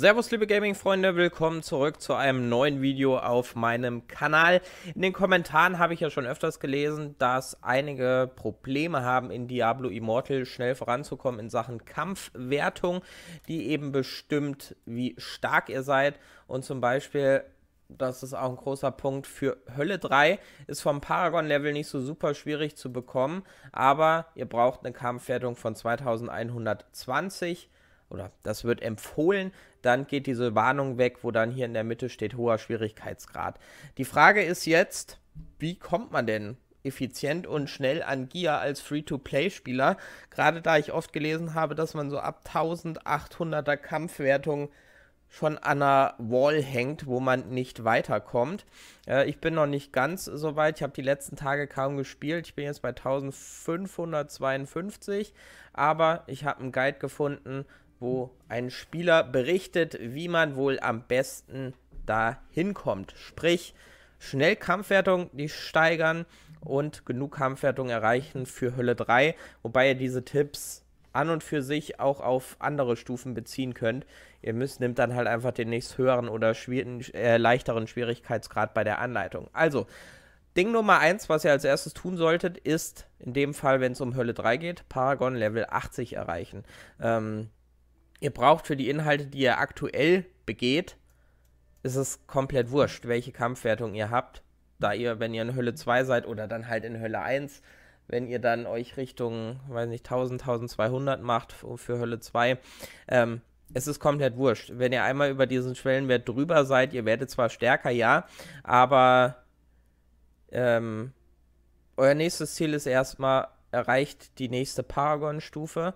Servus liebe Gaming-Freunde, willkommen zurück zu einem neuen Video auf meinem Kanal. In den Kommentaren habe ich ja schon öfters gelesen, dass einige Probleme haben in Diablo Immortal schnell voranzukommen in Sachen Kampfwertung, die eben bestimmt, wie stark ihr seid und zum Beispiel das ist auch ein großer Punkt für Hölle 3. Ist vom Paragon-Level nicht so super schwierig zu bekommen, aber ihr braucht eine Kampfwertung von 2120 oder das wird empfohlen, dann geht diese Warnung weg, wo dann hier in der Mitte steht hoher Schwierigkeitsgrad. Die Frage ist jetzt, wie kommt man denn effizient und schnell an Gear als Free-to-Play-Spieler? Gerade da ich oft gelesen habe, dass man so ab 1800er Kampfwertung schon an einer Wall hängt, wo man nicht weiterkommt. Äh, ich bin noch nicht ganz so weit. Ich habe die letzten Tage kaum gespielt. Ich bin jetzt bei 1552, aber ich habe einen Guide gefunden, wo ein Spieler berichtet, wie man wohl am besten da hinkommt. Sprich, schnell Kampfwertung die steigern und genug Kampfwertung erreichen für Hölle 3, wobei ihr diese Tipps an und für sich auch auf andere Stufen beziehen könnt. Ihr müsst nimmt dann halt einfach den nächst höheren oder äh, leichteren Schwierigkeitsgrad bei der Anleitung. Also, Ding Nummer 1, was ihr als erstes tun solltet, ist in dem Fall, wenn es um Hölle 3 geht, Paragon Level 80 erreichen. Ähm, ihr braucht für die Inhalte, die ihr aktuell begeht, ist es komplett wurscht, welche Kampfwertung ihr habt. Da ihr, wenn ihr in Hölle 2 seid oder dann halt in Hölle 1, wenn ihr dann euch Richtung, weiß nicht, 1000, 1200 macht für Hölle 2, ähm, es ist komplett wurscht. Wenn ihr einmal über diesen Schwellenwert drüber seid, ihr werdet zwar stärker, ja, aber ähm, euer nächstes Ziel ist erstmal, erreicht die nächste Paragon-Stufe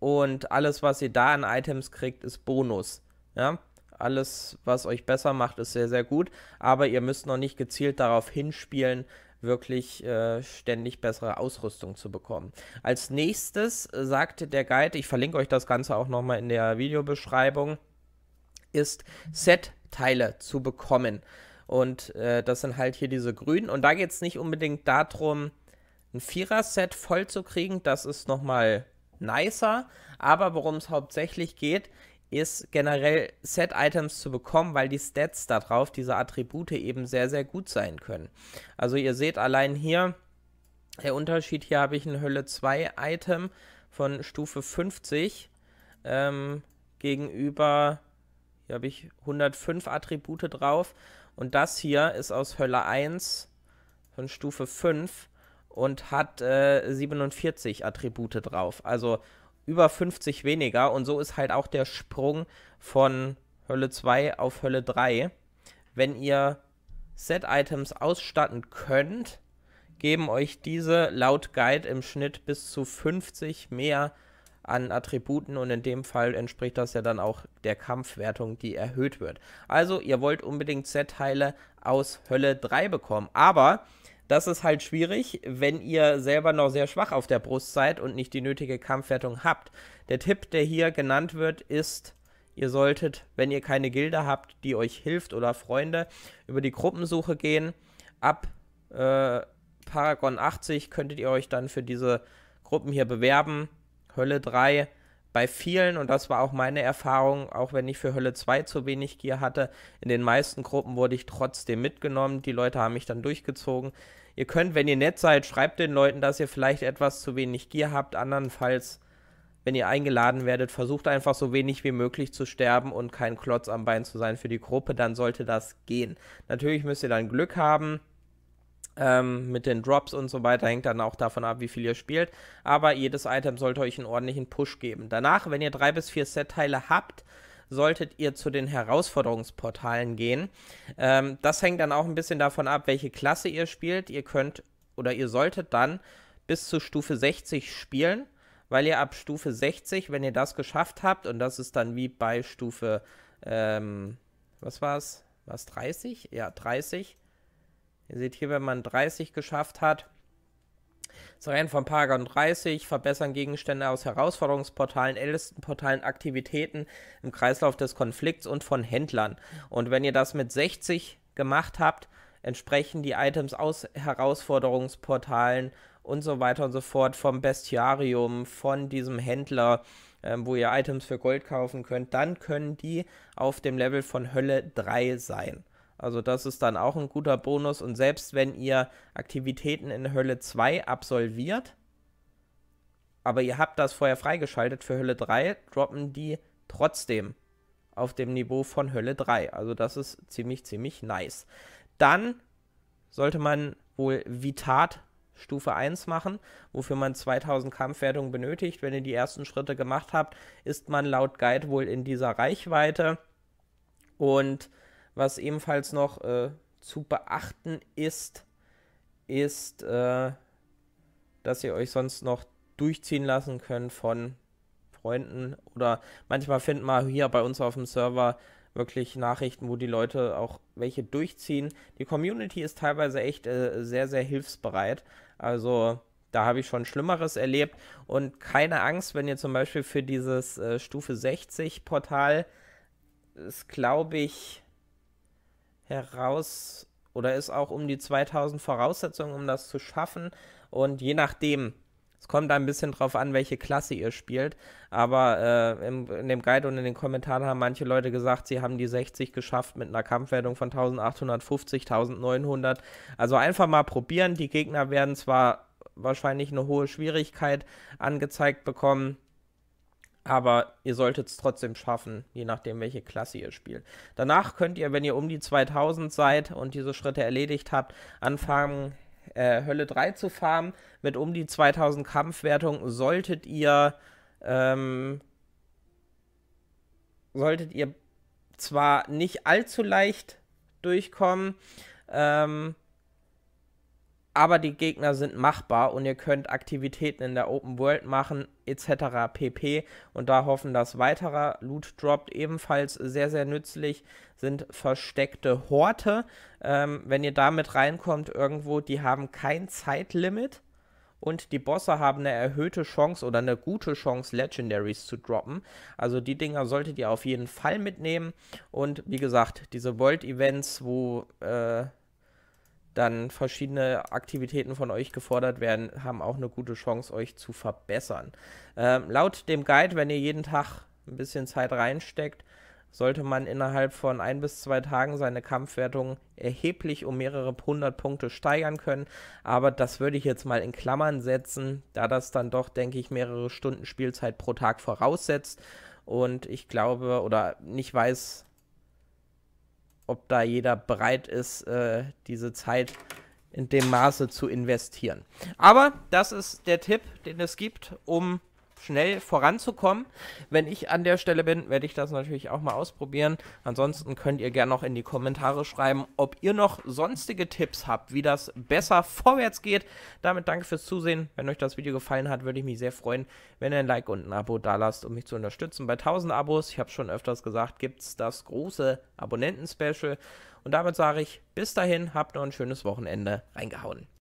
und alles, was ihr da an Items kriegt, ist Bonus. Ja? Alles, was euch besser macht, ist sehr, sehr gut, aber ihr müsst noch nicht gezielt darauf hinspielen, wirklich äh, ständig bessere Ausrüstung zu bekommen. Als nächstes äh, sagte der Guide, ich verlinke euch das Ganze auch nochmal in der Videobeschreibung, ist Set-Teile zu bekommen. Und äh, das sind halt hier diese grünen. Und da geht es nicht unbedingt darum, ein Vierer-Set voll zu kriegen. Das ist nochmal nicer. Aber worum es hauptsächlich geht, ist generell Set-Items zu bekommen, weil die Stats darauf, diese Attribute eben sehr, sehr gut sein können. Also ihr seht allein hier, der Unterschied hier habe ich ein Hölle 2 Item von Stufe 50 ähm, gegenüber, hier habe ich 105 Attribute drauf und das hier ist aus Hölle 1 von Stufe 5 und hat äh, 47 Attribute drauf. Also über 50 weniger. Und so ist halt auch der Sprung von Hölle 2 auf Hölle 3. Wenn ihr Set-Items ausstatten könnt, geben euch diese laut Guide im Schnitt bis zu 50 mehr an Attributen und in dem Fall entspricht das ja dann auch der Kampfwertung, die erhöht wird. Also ihr wollt unbedingt Set-Teile aus Hölle 3 bekommen, aber das ist halt schwierig, wenn ihr selber noch sehr schwach auf der Brust seid und nicht die nötige Kampfwertung habt. Der Tipp, der hier genannt wird, ist, ihr solltet, wenn ihr keine Gilde habt, die euch hilft oder Freunde, über die Gruppensuche gehen. Ab äh, Paragon 80 könntet ihr euch dann für diese Gruppen hier bewerben. Hölle 3 bei vielen, und das war auch meine Erfahrung, auch wenn ich für Hölle 2 zu wenig Gier hatte, in den meisten Gruppen wurde ich trotzdem mitgenommen. Die Leute haben mich dann durchgezogen. Ihr könnt, wenn ihr nett seid, schreibt den Leuten, dass ihr vielleicht etwas zu wenig Gier habt. Andernfalls, wenn ihr eingeladen werdet, versucht einfach so wenig wie möglich zu sterben und kein Klotz am Bein zu sein für die Gruppe. Dann sollte das gehen. Natürlich müsst ihr dann Glück haben ähm, mit den Drops und so weiter hängt dann auch davon ab, wie viel ihr spielt. Aber jedes Item sollte euch einen ordentlichen Push geben. Danach, wenn ihr drei bis vier Set-Teile habt, solltet ihr zu den Herausforderungsportalen gehen. Ähm, das hängt dann auch ein bisschen davon ab, welche Klasse ihr spielt. Ihr könnt oder ihr solltet dann bis zu Stufe 60 spielen, weil ihr ab Stufe 60, wenn ihr das geschafft habt, und das ist dann wie bei Stufe, ähm, was es? Was 30? Ja, 30. Ihr seht hier, wenn man 30 geschafft hat, das Rennen von Paragon 30, verbessern Gegenstände aus Herausforderungsportalen, Ältestenportalen, Aktivitäten im Kreislauf des Konflikts und von Händlern. Und wenn ihr das mit 60 gemacht habt, entsprechen die Items aus Herausforderungsportalen und so weiter und so fort vom Bestiarium, von diesem Händler, äh, wo ihr Items für Gold kaufen könnt, dann können die auf dem Level von Hölle 3 sein. Also das ist dann auch ein guter Bonus. Und selbst wenn ihr Aktivitäten in Hölle 2 absolviert, aber ihr habt das vorher freigeschaltet für Hölle 3, droppen die trotzdem auf dem Niveau von Hölle 3. Also das ist ziemlich, ziemlich nice. Dann sollte man wohl Vitat Stufe 1 machen, wofür man 2000 Kampfwertungen benötigt. Wenn ihr die ersten Schritte gemacht habt, ist man laut Guide wohl in dieser Reichweite. Und was ebenfalls noch äh, zu beachten ist, ist, äh, dass ihr euch sonst noch durchziehen lassen könnt von Freunden oder manchmal finden wir hier bei uns auf dem Server wirklich Nachrichten, wo die Leute auch welche durchziehen. Die Community ist teilweise echt äh, sehr, sehr hilfsbereit. Also da habe ich schon Schlimmeres erlebt. Und keine Angst, wenn ihr zum Beispiel für dieses äh, Stufe 60 Portal ist, glaube ich, heraus oder ist auch um die 2000 Voraussetzungen, um das zu schaffen. Und je nachdem, es kommt ein bisschen drauf an, welche Klasse ihr spielt. Aber äh, im, in dem Guide und in den Kommentaren haben manche Leute gesagt, sie haben die 60 geschafft mit einer Kampfwertung von 1850, 1900. Also einfach mal probieren. Die Gegner werden zwar wahrscheinlich eine hohe Schwierigkeit angezeigt bekommen. Aber ihr solltet es trotzdem schaffen, je nachdem, welche Klasse ihr spielt. Danach könnt ihr, wenn ihr um die 2000 seid und diese Schritte erledigt habt, anfangen, äh, Hölle 3 zu farmen. Mit um die 2000 Kampfwertung solltet ihr, ähm, solltet ihr zwar nicht allzu leicht durchkommen, ähm, aber die Gegner sind machbar und ihr könnt Aktivitäten in der Open World machen etc. pp. Und da hoffen, dass weiterer Loot droppt. Ebenfalls sehr, sehr nützlich sind versteckte Horte. Ähm, wenn ihr damit reinkommt irgendwo, die haben kein Zeitlimit. Und die Bosse haben eine erhöhte Chance oder eine gute Chance, Legendaries zu droppen. Also die Dinger solltet ihr auf jeden Fall mitnehmen. Und wie gesagt, diese World-Events, wo äh, dann verschiedene Aktivitäten von euch gefordert werden, haben auch eine gute Chance, euch zu verbessern. Ähm, laut dem Guide, wenn ihr jeden Tag ein bisschen Zeit reinsteckt, sollte man innerhalb von ein bis zwei Tagen seine Kampfwertung erheblich um mehrere hundert Punkte steigern können. Aber das würde ich jetzt mal in Klammern setzen, da das dann doch, denke ich, mehrere Stunden Spielzeit pro Tag voraussetzt. Und ich glaube oder nicht weiß, ob da jeder bereit ist, äh, diese Zeit in dem Maße zu investieren. Aber das ist der Tipp, den es gibt, um schnell voranzukommen. Wenn ich an der Stelle bin, werde ich das natürlich auch mal ausprobieren. Ansonsten könnt ihr gerne noch in die Kommentare schreiben, ob ihr noch sonstige Tipps habt, wie das besser vorwärts geht. Damit danke fürs Zusehen. Wenn euch das Video gefallen hat, würde ich mich sehr freuen, wenn ihr ein Like und ein Abo da lasst, um mich zu unterstützen. Bei 1000 Abos, ich habe schon öfters gesagt, gibt es das große Abonnenten-Special. Und damit sage ich, bis dahin, habt noch ein schönes Wochenende. Reingehauen.